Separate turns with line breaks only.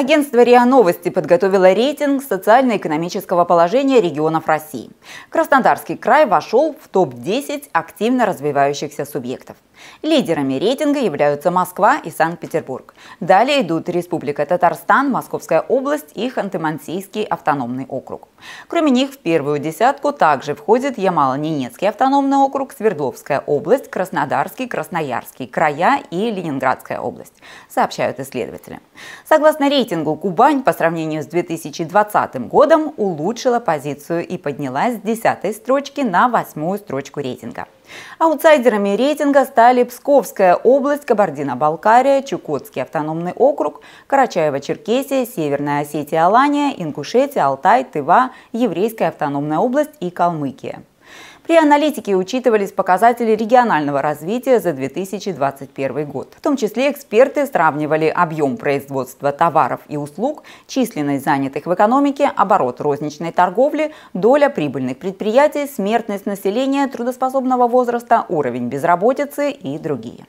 Агентство РИА Новости подготовило рейтинг социально-экономического положения регионов России. Краснодарский край вошел в топ-10 активно развивающихся субъектов. Лидерами рейтинга являются Москва и Санкт-Петербург. Далее идут Республика Татарстан, Московская область и Ханты-Мансийский автономный округ. Кроме них в первую десятку также входит Ямало-Ненецкий автономный округ, Свердловская область, Краснодарский, Красноярский края и Ленинградская область, сообщают исследователи. Согласно рейтингу, Кубань по сравнению с 2020 годом улучшила позицию и поднялась с 10 строчки на 8 строчку рейтинга. Аутсайдерами рейтинга стали Псковская область, Кабардино-Балкария, Чукотский автономный округ, Карачаево-Черкесия, Северная Осетия-Алания, Ингушетия, Алтай, Тыва, Еврейская автономная область и Калмыкия. При аналитике учитывались показатели регионального развития за 2021 год. В том числе эксперты сравнивали объем производства товаров и услуг, численность занятых в экономике, оборот розничной торговли, доля прибыльных предприятий, смертность населения, трудоспособного возраста, уровень безработицы и другие.